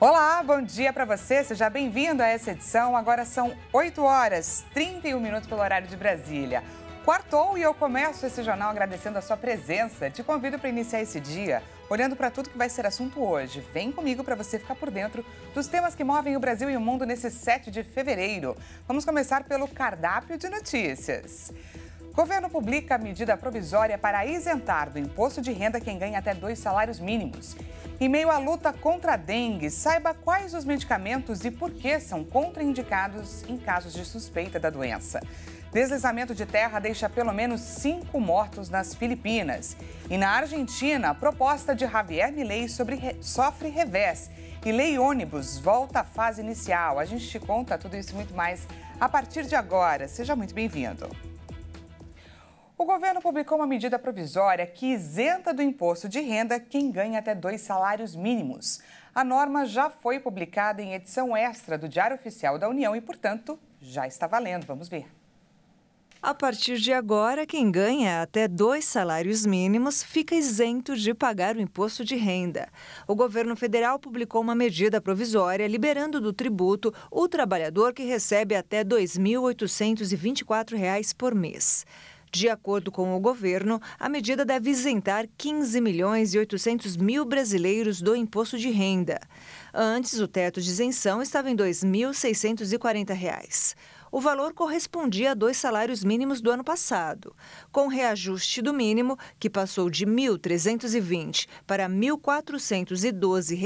Olá, bom dia para você. Seja bem-vindo a essa edição. Agora são 8 horas 31 minutos pelo horário de Brasília. Quartou e eu começo esse jornal agradecendo a sua presença. Te convido para iniciar esse dia olhando para tudo que vai ser assunto hoje. Vem comigo para você ficar por dentro dos temas que movem o Brasil e o mundo nesse 7 de fevereiro. Vamos começar pelo cardápio de notícias. Governo publica medida provisória para isentar do imposto de renda quem ganha até dois salários mínimos. Em meio à luta contra a dengue, saiba quais os medicamentos e por que são contraindicados em casos de suspeita da doença. Deslizamento de terra deixa pelo menos cinco mortos nas Filipinas. E na Argentina, a proposta de Javier Milei sobre re... sofre revés. E lei ônibus volta à fase inicial. A gente te conta tudo isso e muito mais a partir de agora. Seja muito bem-vindo. O governo publicou uma medida provisória que isenta do imposto de renda quem ganha até dois salários mínimos. A norma já foi publicada em edição extra do Diário Oficial da União e, portanto, já está valendo. Vamos ver. A partir de agora, quem ganha até dois salários mínimos fica isento de pagar o imposto de renda. O governo federal publicou uma medida provisória liberando do tributo o trabalhador que recebe até R$ 2.824 por mês. De acordo com o governo, a medida deve isentar 15 milhões e 800 mil brasileiros do imposto de renda. Antes, o teto de isenção estava em R$ 2.640 o valor correspondia a dois salários mínimos do ano passado, com reajuste do mínimo, que passou de R$ 1.320 para R$ 1.412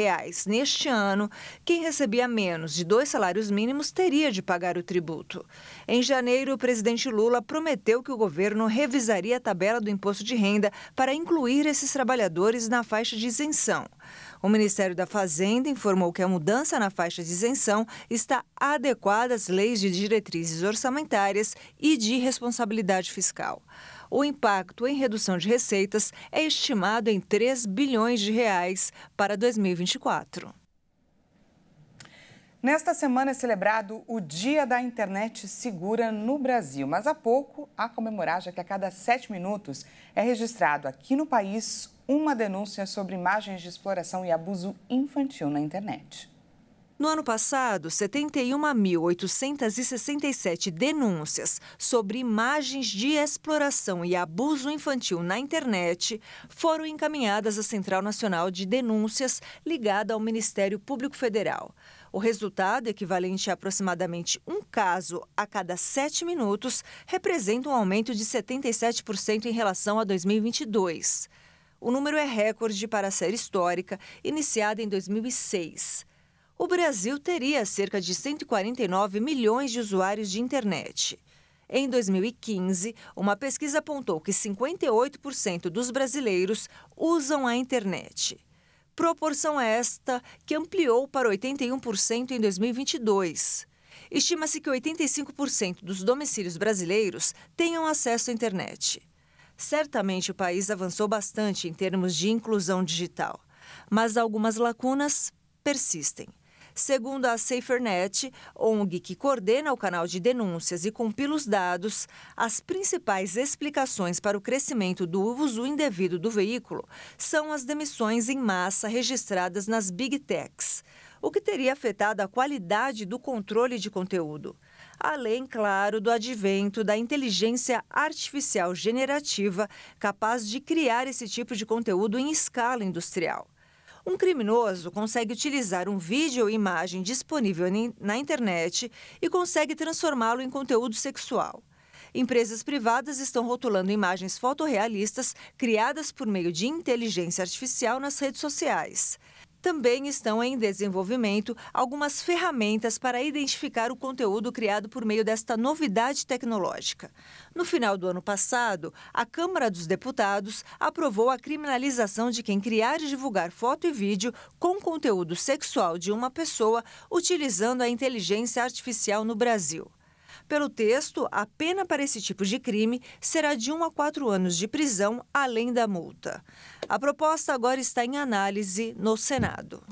neste ano, quem recebia menos de dois salários mínimos teria de pagar o tributo. Em janeiro, o presidente Lula prometeu que o governo revisaria a tabela do imposto de renda para incluir esses trabalhadores na faixa de isenção. O Ministério da Fazenda informou que a mudança na faixa de isenção está adequada às leis de diretrizes orçamentárias e de responsabilidade fiscal. O impacto em redução de receitas é estimado em 3 bilhões de reais para 2024. Nesta semana é celebrado o Dia da Internet Segura no Brasil, mas há pouco a comemorar já que a cada sete minutos é registrado aqui no país uma denúncia sobre imagens de exploração e abuso infantil na internet. No ano passado, 71.867 denúncias sobre imagens de exploração e abuso infantil na internet foram encaminhadas à Central Nacional de Denúncias, ligada ao Ministério Público Federal. O resultado, equivalente a aproximadamente um caso a cada sete minutos, representa um aumento de 77% em relação a 2022. O número é recorde para a série histórica, iniciada em 2006. O Brasil teria cerca de 149 milhões de usuários de internet. Em 2015, uma pesquisa apontou que 58% dos brasileiros usam a internet. Proporção esta que ampliou para 81% em 2022. Estima-se que 85% dos domicílios brasileiros tenham acesso à internet. Certamente o país avançou bastante em termos de inclusão digital, mas algumas lacunas persistem. Segundo a SaferNet, ONG que coordena o canal de denúncias e compila os dados, as principais explicações para o crescimento do uso indevido do veículo são as demissões em massa registradas nas Big Techs, o que teria afetado a qualidade do controle de conteúdo além, claro, do advento da inteligência artificial generativa, capaz de criar esse tipo de conteúdo em escala industrial. Um criminoso consegue utilizar um vídeo ou imagem disponível na internet e consegue transformá-lo em conteúdo sexual. Empresas privadas estão rotulando imagens fotorrealistas criadas por meio de inteligência artificial nas redes sociais. Também estão em desenvolvimento algumas ferramentas para identificar o conteúdo criado por meio desta novidade tecnológica. No final do ano passado, a Câmara dos Deputados aprovou a criminalização de quem criar e divulgar foto e vídeo com conteúdo sexual de uma pessoa utilizando a inteligência artificial no Brasil. Pelo texto, a pena para esse tipo de crime será de 1 a 4 anos de prisão, além da multa. A proposta agora está em análise no Senado.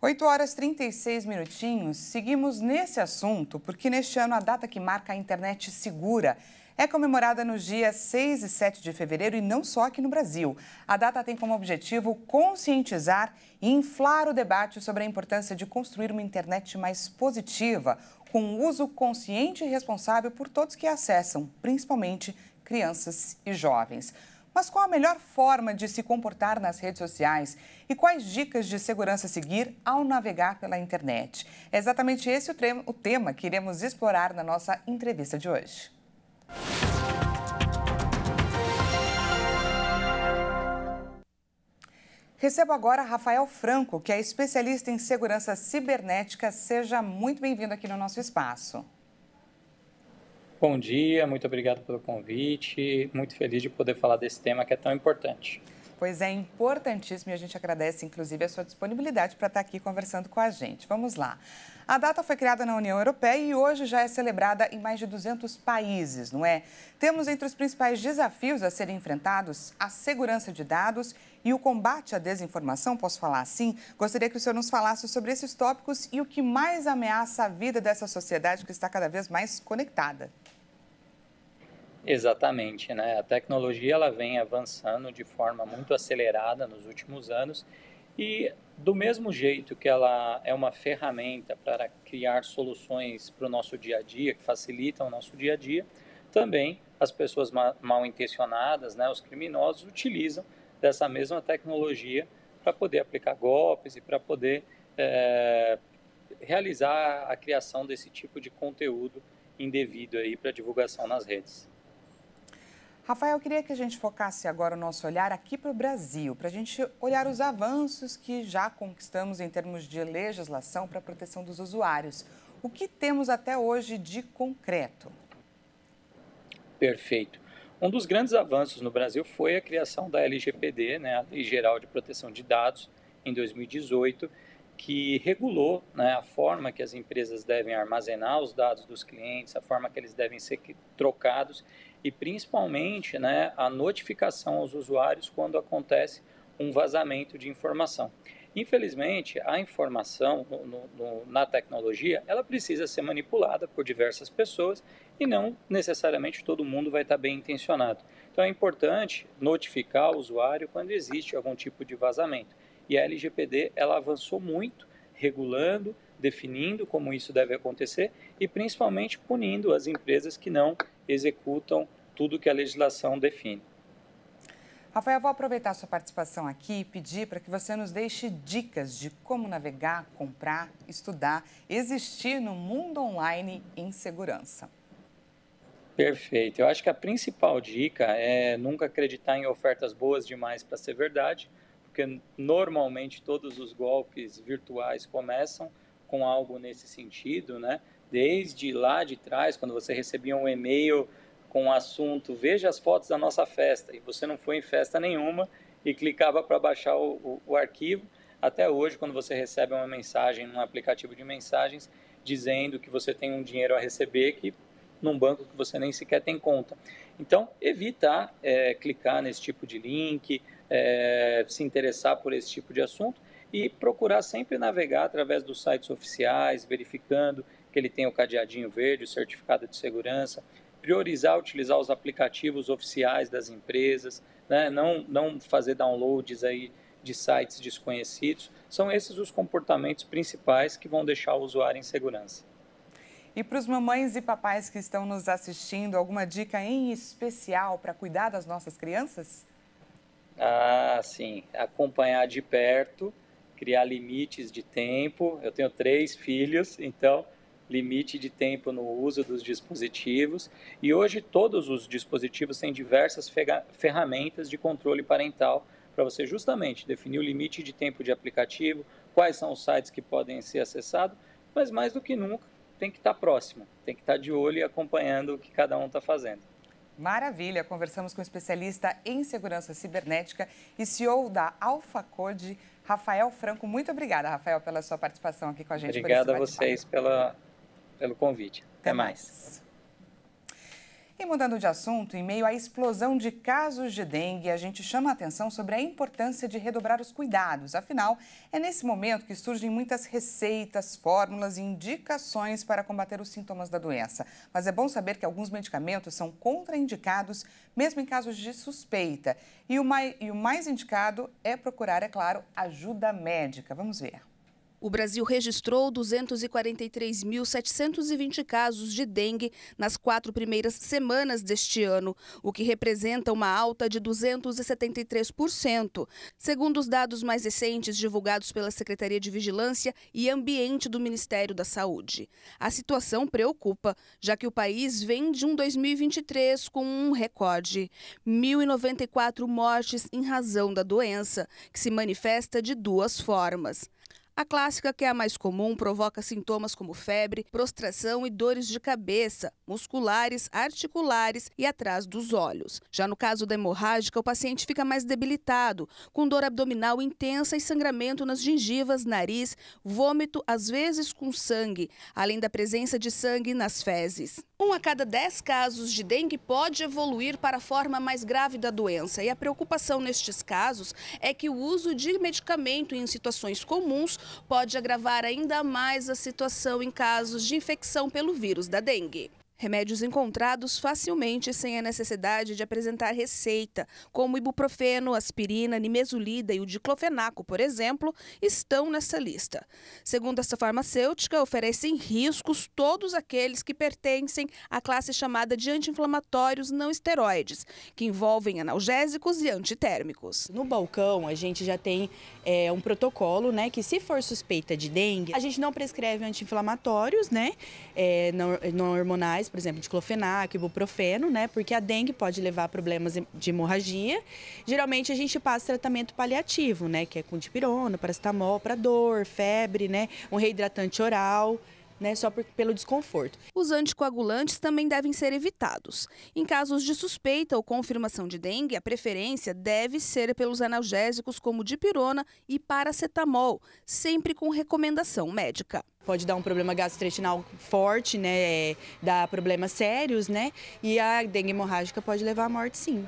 8 horas 36 minutinhos. Seguimos nesse assunto porque neste ano a data que marca a internet segura é comemorada nos dias 6 e 7 de fevereiro e não só aqui no Brasil. A data tem como objetivo conscientizar e inflar o debate sobre a importância de construir uma internet mais positiva, com um uso consciente e responsável por todos que acessam, principalmente crianças e jovens. Mas qual a melhor forma de se comportar nas redes sociais e quais dicas de segurança seguir ao navegar pela internet? É exatamente esse o, o tema que iremos explorar na nossa entrevista de hoje. Recebo agora Rafael Franco, que é especialista em segurança cibernética. Seja muito bem-vindo aqui no nosso espaço. Bom dia, muito obrigado pelo convite. Muito feliz de poder falar desse tema que é tão importante. Pois é, importantíssimo e a gente agradece, inclusive, a sua disponibilidade para estar tá aqui conversando com a gente. Vamos lá. A data foi criada na União Europeia e hoje já é celebrada em mais de 200 países, não é? Temos entre os principais desafios a serem enfrentados a segurança de dados e o combate à desinformação, posso falar assim? Gostaria que o senhor nos falasse sobre esses tópicos e o que mais ameaça a vida dessa sociedade que está cada vez mais conectada. Exatamente, né? A tecnologia ela vem avançando de forma muito acelerada nos últimos anos e do mesmo jeito que ela é uma ferramenta para criar soluções para o nosso dia a dia, que facilitam o nosso dia a dia, também as pessoas mal intencionadas, né, os criminosos, utilizam dessa mesma tecnologia para poder aplicar golpes e para poder é, realizar a criação desse tipo de conteúdo indevido aí para divulgação nas redes. Rafael, eu queria que a gente focasse agora o nosso olhar aqui para o Brasil, para a gente olhar os avanços que já conquistamos em termos de legislação para a proteção dos usuários. O que temos até hoje de concreto? Perfeito. Um dos grandes avanços no Brasil foi a criação da LGPD, né, a Lei Geral de Proteção de Dados, em 2018, que regulou né, a forma que as empresas devem armazenar os dados dos clientes, a forma que eles devem ser trocados e principalmente né, a notificação aos usuários quando acontece um vazamento de informação. Infelizmente, a informação no, no, na tecnologia ela precisa ser manipulada por diversas pessoas e não necessariamente todo mundo vai estar bem intencionado. Então é importante notificar o usuário quando existe algum tipo de vazamento. E a LGPD ela avançou muito, regulando, definindo como isso deve acontecer e principalmente punindo as empresas que não executam tudo que a legislação define. Rafael, vou aproveitar sua participação aqui e pedir para que você nos deixe dicas de como navegar, comprar, estudar, existir no mundo online em segurança. Perfeito. Eu acho que a principal dica é nunca acreditar em ofertas boas demais para ser verdade porque normalmente todos os golpes virtuais começam com algo nesse sentido, né? Desde lá de trás, quando você recebia um e-mail com o assunto "Veja as fotos da nossa festa" e você não foi em festa nenhuma e clicava para baixar o, o, o arquivo, até hoje quando você recebe uma mensagem num aplicativo de mensagens dizendo que você tem um dinheiro a receber que num banco que você nem sequer tem conta. Então, evita é, clicar nesse tipo de link, é, se interessar por esse tipo de assunto e procurar sempre navegar através dos sites oficiais, verificando que ele tem o cadeadinho verde, o certificado de segurança, priorizar utilizar os aplicativos oficiais das empresas, né? não, não fazer downloads aí de sites desconhecidos. São esses os comportamentos principais que vão deixar o usuário em segurança. E para os mamães e papais que estão nos assistindo, alguma dica em especial para cuidar das nossas crianças? Ah, sim. Acompanhar de perto, criar limites de tempo. Eu tenho três filhos, então limite de tempo no uso dos dispositivos. E hoje todos os dispositivos têm diversas ferramentas de controle parental para você justamente definir o limite de tempo de aplicativo, quais são os sites que podem ser acessados, mas mais do que nunca tem que estar tá próximo, tem que estar tá de olho e acompanhando o que cada um está fazendo. Maravilha! Conversamos com o um especialista em segurança cibernética e CEO da Alpha Code, Rafael Franco. Muito obrigada, Rafael, pela sua participação aqui com a gente. Obrigada a vocês pela, pelo convite. Até, Até mais. mais. E mudando de assunto, em meio à explosão de casos de dengue, a gente chama a atenção sobre a importância de redobrar os cuidados. Afinal, é nesse momento que surgem muitas receitas, fórmulas e indicações para combater os sintomas da doença. Mas é bom saber que alguns medicamentos são contraindicados, mesmo em casos de suspeita. E o mais, e o mais indicado é procurar, é claro, ajuda médica. Vamos ver. O Brasil registrou 243.720 casos de dengue nas quatro primeiras semanas deste ano, o que representa uma alta de 273%. Segundo os dados mais recentes divulgados pela Secretaria de Vigilância e Ambiente do Ministério da Saúde, a situação preocupa, já que o país vem de um 2023 com um recorde: 1.094 mortes em razão da doença, que se manifesta de duas formas a clássica, que é a mais comum, provoca sintomas como febre, prostração e dores de cabeça, musculares, articulares e atrás dos olhos. Já no caso da hemorrágica, o paciente fica mais debilitado, com dor abdominal intensa e sangramento nas gengivas, nariz, vômito, às vezes com sangue, além da presença de sangue nas fezes. Um a cada dez casos de dengue pode evoluir para a forma mais grave da doença. E a preocupação nestes casos é que o uso de medicamento em situações comuns pode agravar ainda mais a situação em casos de infecção pelo vírus da dengue. Remédios encontrados facilmente sem a necessidade de apresentar receita, como ibuprofeno, aspirina, nimesulida e o diclofenaco, por exemplo, estão nessa lista. Segundo essa farmacêutica, oferecem riscos todos aqueles que pertencem à classe chamada de anti-inflamatórios não esteroides, que envolvem analgésicos e antitérmicos. No balcão, a gente já tem é, um protocolo, né, que se for suspeita de dengue, a gente não prescreve anti-inflamatórios, né, é, eh, não, eh, não hormonais, por exemplo, diclofenaco, ibuprofeno, né? Porque a dengue pode levar a problemas de hemorragia. Geralmente a gente passa tratamento paliativo, né? Que é com dipirona, paracetamol, para dor, febre, né? Um reidratante oral né, só por, pelo desconforto. Os anticoagulantes também devem ser evitados. Em casos de suspeita ou confirmação de dengue, a preferência deve ser pelos analgésicos como dipirona e paracetamol, sempre com recomendação médica pode dar um problema gastrointestinal forte, né, é, dar problemas sérios, né, e a dengue hemorrágica pode levar à morte, sim.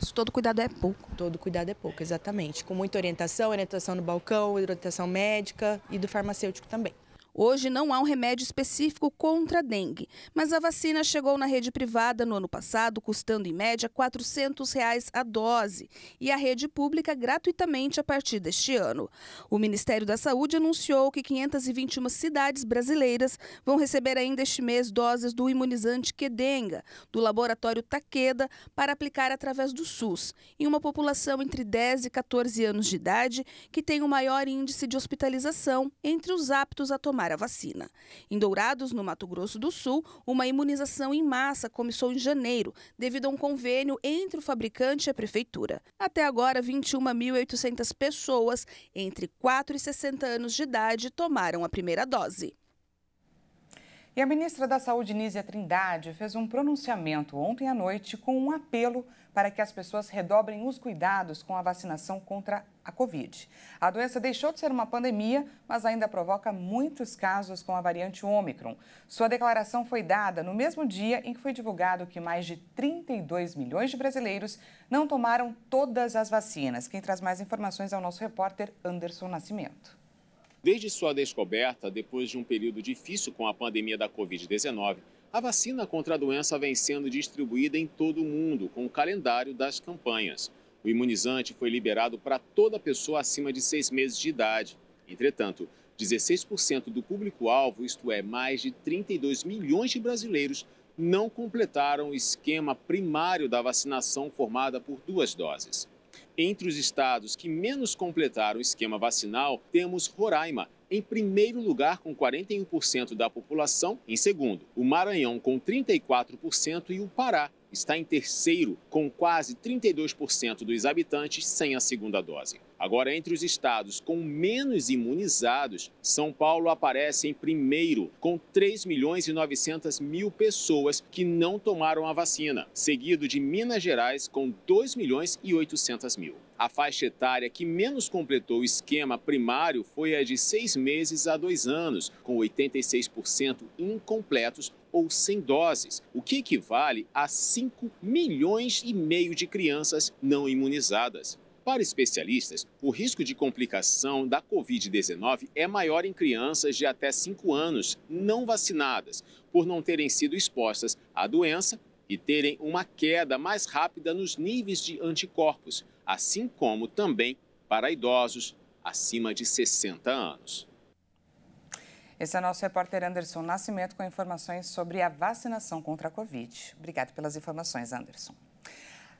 Isso todo cuidado é pouco. Todo cuidado é pouco, exatamente. Com muita orientação, orientação no balcão, orientação médica e do farmacêutico também. Hoje não há um remédio específico contra a dengue, mas a vacina chegou na rede privada no ano passado, custando em média R$ 400 reais a dose, e a rede pública gratuitamente a partir deste ano. O Ministério da Saúde anunciou que 521 cidades brasileiras vão receber ainda este mês doses do imunizante Quedenga, do laboratório Taqueda, para aplicar através do SUS, em uma população entre 10 e 14 anos de idade que tem o maior índice de hospitalização entre os aptos a tomar a vacina. Em Dourados, no Mato Grosso do Sul, uma imunização em massa começou em janeiro, devido a um convênio entre o fabricante e a prefeitura. Até agora, 21.800 pessoas entre 4 e 60 anos de idade tomaram a primeira dose. E a ministra da Saúde, Nízia Trindade, fez um pronunciamento ontem à noite com um apelo para que as pessoas redobrem os cuidados com a vacinação contra a Covid. A doença deixou de ser uma pandemia, mas ainda provoca muitos casos com a variante Ômicron. Sua declaração foi dada no mesmo dia em que foi divulgado que mais de 32 milhões de brasileiros não tomaram todas as vacinas. Quem traz mais informações é o nosso repórter Anderson Nascimento. Desde sua descoberta, depois de um período difícil com a pandemia da Covid-19, a vacina contra a doença vem sendo distribuída em todo o mundo, com o calendário das campanhas. O imunizante foi liberado para toda pessoa acima de seis meses de idade. Entretanto, 16% do público-alvo, isto é, mais de 32 milhões de brasileiros, não completaram o esquema primário da vacinação formada por duas doses. Entre os estados que menos completaram o esquema vacinal, temos Roraima, em primeiro lugar com 41% da população, em segundo, o Maranhão com 34% e o Pará está em terceiro, com quase 32% dos habitantes sem a segunda dose. Agora, entre os estados com menos imunizados, São Paulo aparece em primeiro, com 3 milhões e 900 mil pessoas que não tomaram a vacina, seguido de Minas Gerais, com 2 milhões e 800 mil. A faixa etária que menos completou o esquema primário foi a de seis meses a dois anos, com 86% incompletos ou sem doses, o que equivale a 5 milhões e meio de crianças não imunizadas. Para especialistas, o risco de complicação da Covid-19 é maior em crianças de até 5 anos não vacinadas, por não terem sido expostas à doença e terem uma queda mais rápida nos níveis de anticorpos, assim como também para idosos acima de 60 anos. Esse é nosso repórter Anderson Nascimento com informações sobre a vacinação contra a Covid. Obrigado pelas informações, Anderson.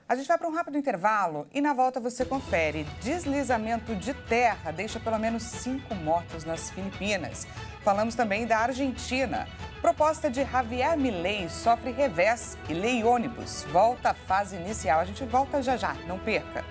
A gente vai para um rápido intervalo e na volta você confere. Deslizamento de terra deixa pelo menos cinco mortos nas Filipinas. Falamos também da Argentina. Proposta de Javier Milei sofre revés e lei ônibus. Volta à fase inicial. A gente volta já já, não perca.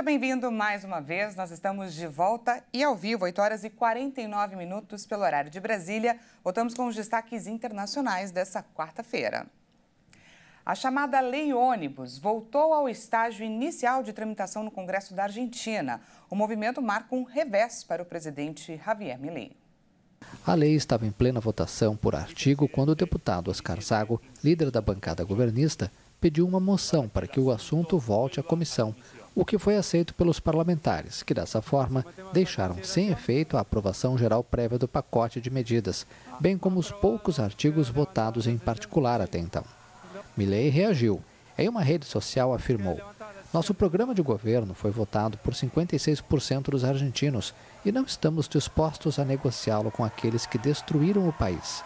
Seja bem-vindo mais uma vez. Nós estamos de volta e ao vivo, 8 horas e 49 minutos pelo horário de Brasília. Voltamos com os destaques internacionais dessa quarta-feira. A chamada Lei Ônibus voltou ao estágio inicial de tramitação no Congresso da Argentina. O movimento marca um revés para o presidente Javier Milei. A lei estava em plena votação por artigo quando o deputado Oscar Zago, líder da bancada governista, pediu uma moção para que o assunto volte à comissão, o que foi aceito pelos parlamentares, que dessa forma deixaram sem efeito a aprovação geral prévia do pacote de medidas, bem como os poucos artigos votados em particular até então. Milley reagiu. Em uma rede social afirmou: Nosso programa de governo foi votado por 56% dos argentinos e não estamos dispostos a negociá-lo com aqueles que destruíram o país.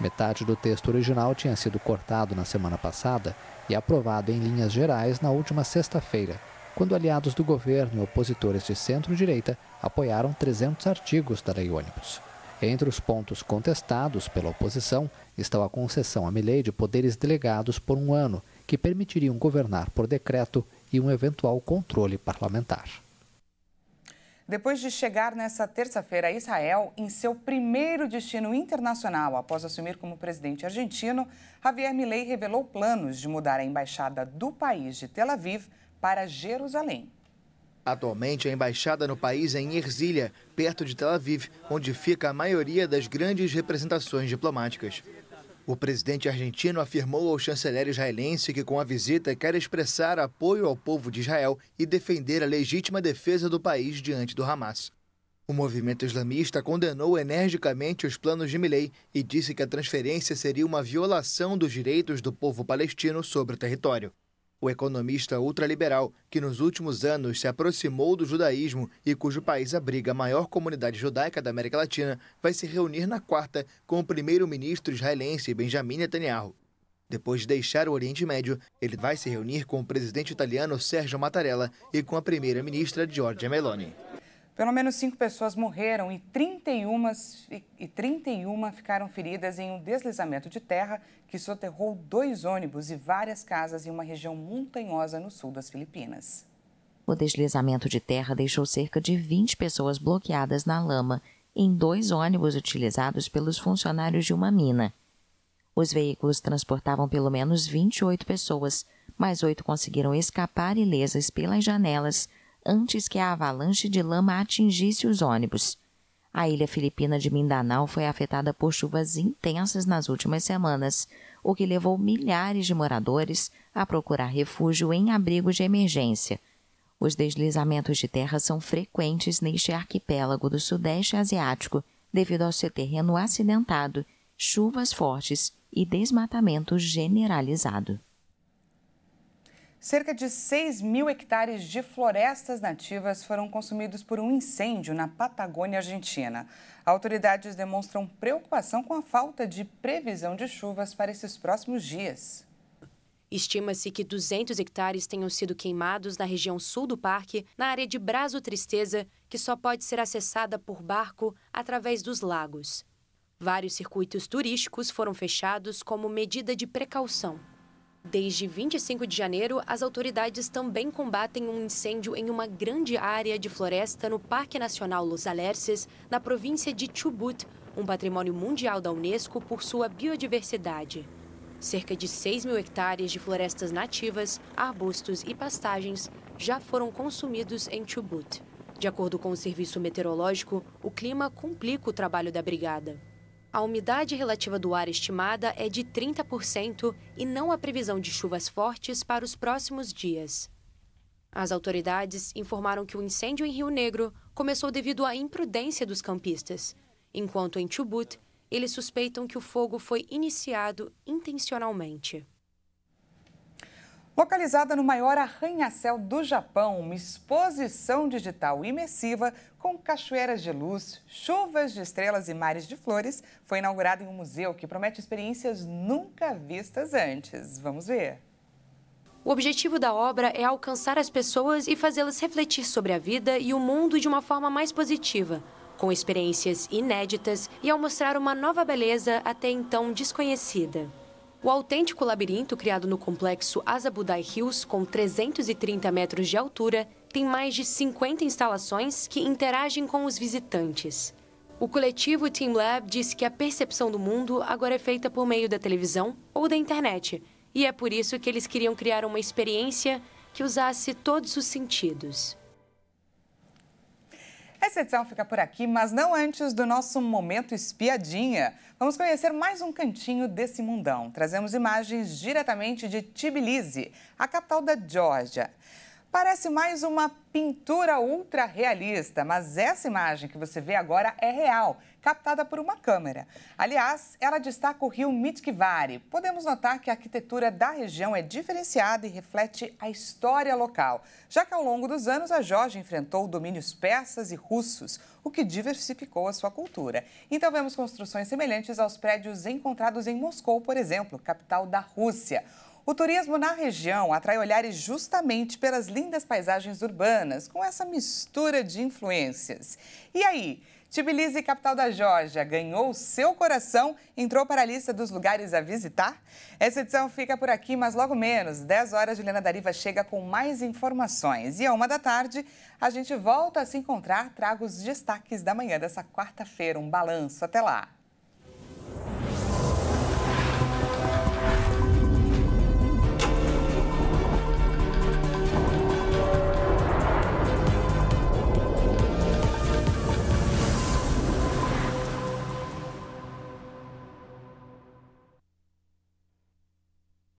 Metade do texto original tinha sido cortado na semana passada e aprovado em linhas gerais na última sexta-feira, quando aliados do governo e opositores de centro-direita apoiaram 300 artigos da Lei Ônibus. Entre os pontos contestados pela oposição estão a concessão a Milei de poderes delegados por um ano, que permitiriam governar por decreto e um eventual controle parlamentar. Depois de chegar nesta terça-feira a Israel, em seu primeiro destino internacional após assumir como presidente argentino, Javier Milei revelou planos de mudar a embaixada do país de Tel Aviv para Jerusalém. Atualmente, a embaixada no país é em Herzília, perto de Tel Aviv, onde fica a maioria das grandes representações diplomáticas. O presidente argentino afirmou ao chanceler israelense que, com a visita, quer expressar apoio ao povo de Israel e defender a legítima defesa do país diante do Hamas. O movimento islamista condenou energicamente os planos de Milley e disse que a transferência seria uma violação dos direitos do povo palestino sobre o território o economista ultraliberal que nos últimos anos se aproximou do judaísmo e cujo país abriga a maior comunidade judaica da América Latina, vai se reunir na quarta com o primeiro-ministro israelense Benjamin Netanyahu. Depois de deixar o Oriente Médio, ele vai se reunir com o presidente italiano Sérgio Mattarella e com a primeira-ministra Giorgia Meloni. Pelo menos cinco pessoas morreram e 31, e 31 ficaram feridas em um deslizamento de terra que soterrou dois ônibus e várias casas em uma região montanhosa no sul das Filipinas. O deslizamento de terra deixou cerca de 20 pessoas bloqueadas na lama em dois ônibus utilizados pelos funcionários de uma mina. Os veículos transportavam pelo menos 28 pessoas, mas oito conseguiram escapar ilesas pelas janelas antes que a avalanche de lama atingisse os ônibus. A ilha filipina de Mindanao foi afetada por chuvas intensas nas últimas semanas, o que levou milhares de moradores a procurar refúgio em abrigos de emergência. Os deslizamentos de terra são frequentes neste arquipélago do Sudeste Asiático devido ao seu terreno acidentado, chuvas fortes e desmatamento generalizado. Cerca de 6 mil hectares de florestas nativas foram consumidos por um incêndio na Patagônia Argentina. Autoridades demonstram preocupação com a falta de previsão de chuvas para esses próximos dias. Estima-se que 200 hectares tenham sido queimados na região sul do parque, na área de Brazo Tristeza, que só pode ser acessada por barco através dos lagos. Vários circuitos turísticos foram fechados como medida de precaução. Desde 25 de janeiro, as autoridades também combatem um incêndio em uma grande área de floresta no Parque Nacional Los Alerces, na província de Chubut, um patrimônio mundial da Unesco por sua biodiversidade. Cerca de 6 mil hectares de florestas nativas, arbustos e pastagens já foram consumidos em Chubut. De acordo com o Serviço Meteorológico, o clima complica o trabalho da brigada. A umidade relativa do ar estimada é de 30% e não há previsão de chuvas fortes para os próximos dias. As autoridades informaram que o incêndio em Rio Negro começou devido à imprudência dos campistas, enquanto em Chubut, eles suspeitam que o fogo foi iniciado intencionalmente. Localizada no maior arranha-céu do Japão, uma exposição digital imersiva com cachoeiras de luz, chuvas de estrelas e mares de flores, foi inaugurada em um museu que promete experiências nunca vistas antes. Vamos ver. O objetivo da obra é alcançar as pessoas e fazê-las refletir sobre a vida e o mundo de uma forma mais positiva, com experiências inéditas e ao mostrar uma nova beleza até então desconhecida. O autêntico labirinto criado no complexo Azabudai Hills, com 330 metros de altura, tem mais de 50 instalações que interagem com os visitantes. O coletivo Team Lab disse que a percepção do mundo agora é feita por meio da televisão ou da internet, e é por isso que eles queriam criar uma experiência que usasse todos os sentidos. Essa edição fica por aqui, mas não antes do nosso momento espiadinha. Vamos conhecer mais um cantinho desse mundão. Trazemos imagens diretamente de Tbilisi, a capital da Geórgia. Parece mais uma pintura ultra realista, mas essa imagem que você vê agora é real, captada por uma câmera. Aliás, ela destaca o rio Mitkvari. Podemos notar que a arquitetura da região é diferenciada e reflete a história local, já que ao longo dos anos a Jorge enfrentou domínios persas e russos, o que diversificou a sua cultura. Então vemos construções semelhantes aos prédios encontrados em Moscou, por exemplo, capital da Rússia. O turismo na região atrai olhares justamente pelas lindas paisagens urbanas, com essa mistura de influências. E aí, Tbilisi, capital da Georgia, ganhou seu coração, entrou para a lista dos lugares a visitar? Essa edição fica por aqui, mas logo menos, 10 horas, Juliana Dariva chega com mais informações. E a uma da tarde, a gente volta a se encontrar, trago os destaques da manhã dessa quarta-feira, um balanço. Até lá!